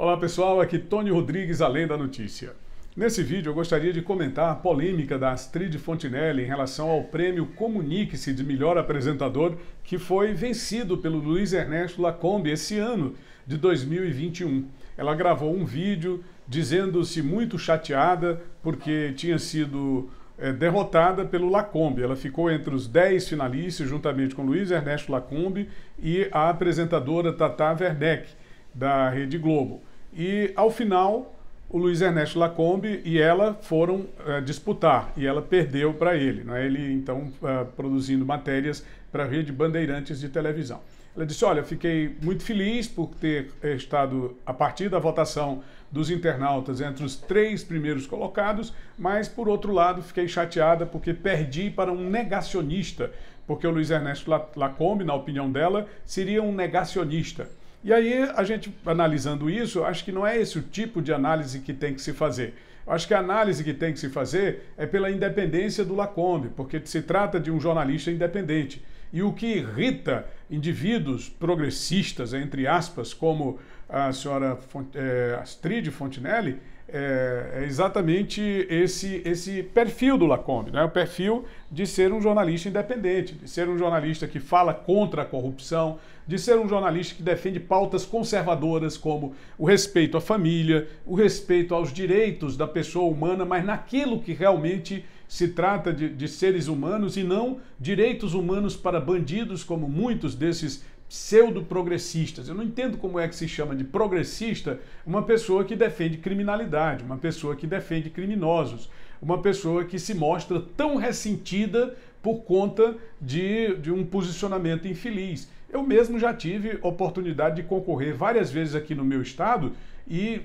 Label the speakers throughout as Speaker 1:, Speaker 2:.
Speaker 1: Olá pessoal, aqui Tony Rodrigues, Além da Notícia. Nesse vídeo eu gostaria de comentar a polêmica da Astrid Fontinelli em relação ao prêmio Comunique-se de Melhor Apresentador, que foi vencido pelo Luiz Ernesto Lacombe esse ano de 2021. Ela gravou um vídeo dizendo-se muito chateada porque tinha sido é, derrotada pelo Lacombe. Ela ficou entre os 10 finalistas, juntamente com Luiz Ernesto Lacombe e a apresentadora Tata Werneck, da Rede Globo. E ao final, o Luiz Ernesto Lacombe e ela foram uh, disputar e ela perdeu para ele. Né? Ele então uh, produzindo matérias para a Rede Bandeirantes de televisão. Ela disse: Olha, fiquei muito feliz por ter eh, estado a partir da votação dos internautas entre os três primeiros colocados, mas por outro lado fiquei chateada porque perdi para um negacionista, porque o Luiz Ernesto Lacombe, na opinião dela, seria um negacionista. E aí, a gente analisando isso, acho que não é esse o tipo de análise que tem que se fazer. Acho que a análise que tem que se fazer é pela independência do Lacombe, porque se trata de um jornalista independente. E o que irrita indivíduos progressistas, entre aspas, como a senhora é, Astrid Fontinelli, é, é, exatamente esse, esse perfil do Lacombe, né? o perfil de ser um jornalista independente, de ser um jornalista que fala contra a corrupção, de ser um jornalista que defende pautas conservadoras como o respeito à família, o respeito aos direitos da pessoa humana, mas naquilo que realmente se trata de, de seres humanos e não direitos humanos para bandidos, como muitos desses pseudo-progressistas. Eu não entendo como é que se chama de progressista uma pessoa que defende criminalidade, uma pessoa que defende criminosos, uma pessoa que se mostra tão ressentida por conta de, de um posicionamento infeliz. Eu mesmo já tive oportunidade de concorrer várias vezes aqui no meu estado e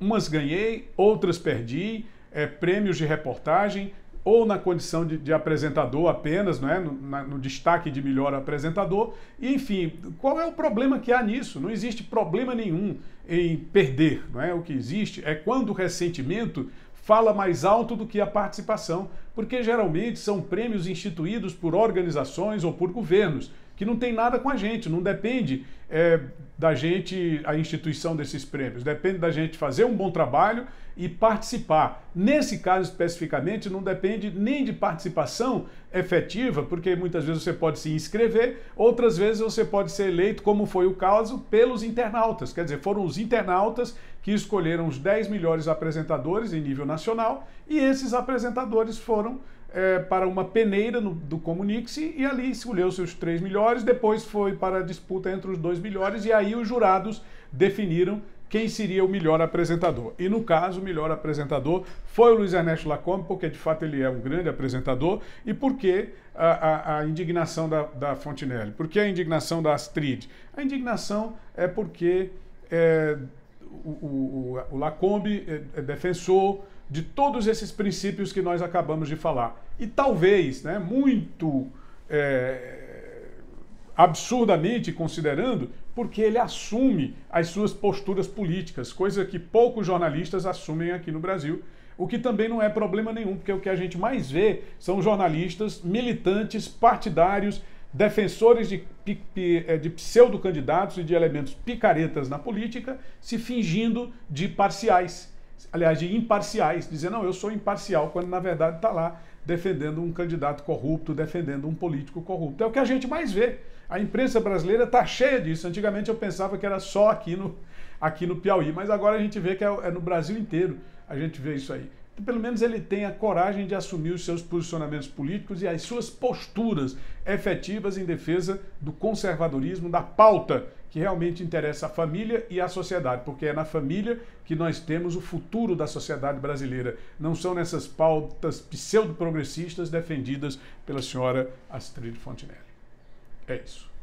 Speaker 1: umas ganhei, outras perdi, é, prêmios de reportagem, ou na condição de, de apresentador apenas, não é? No, na, no, destaque de melhor apresentador. E, enfim, qual é o problema que há nisso? Não existe problema nenhum em perder. Não é? O que existe é quando o ressentimento fala mais alto do que a participação porque geralmente são prêmios instituídos por organizações ou por governos, que não tem nada com a gente, não depende é, da gente, a instituição desses prêmios, depende da gente fazer um bom trabalho e participar. Nesse caso especificamente, não depende nem de participação efetiva, porque muitas vezes você pode se inscrever, outras vezes você pode ser eleito, como foi o caso, pelos internautas. Quer dizer, foram os internautas que escolheram os 10 melhores apresentadores em nível nacional e esses apresentadores foram foram é, para uma peneira no, do Comunix e ali escolheu seus três melhores, depois foi para a disputa entre os dois melhores e aí os jurados definiram quem seria o melhor apresentador. E no caso, o melhor apresentador foi o Luiz Ernesto Lacombe, porque de fato ele é um grande apresentador, e porque a, a, a indignação da, da Por porque a indignação da Astrid? A indignação é porque é, o, o, o Lacombe é, é defensor de todos esses princípios que nós acabamos de falar. E talvez, né, muito é, absurdamente considerando, porque ele assume as suas posturas políticas, coisa que poucos jornalistas assumem aqui no Brasil. O que também não é problema nenhum, porque o que a gente mais vê são jornalistas militantes, partidários, defensores de, é, de pseudo-candidatos e de elementos picaretas na política se fingindo de parciais aliás, de imparciais, dizer, não, eu sou imparcial, quando na verdade está lá defendendo um candidato corrupto, defendendo um político corrupto. É o que a gente mais vê. A imprensa brasileira está cheia disso. Antigamente eu pensava que era só aqui no, aqui no Piauí, mas agora a gente vê que é, é no Brasil inteiro a gente vê isso aí que pelo menos ele tenha coragem de assumir os seus posicionamentos políticos e as suas posturas efetivas em defesa do conservadorismo, da pauta que realmente interessa à família e à sociedade, porque é na família que nós temos o futuro da sociedade brasileira. Não são nessas pautas pseudo-progressistas defendidas pela senhora Astrid Fontenelle. É isso.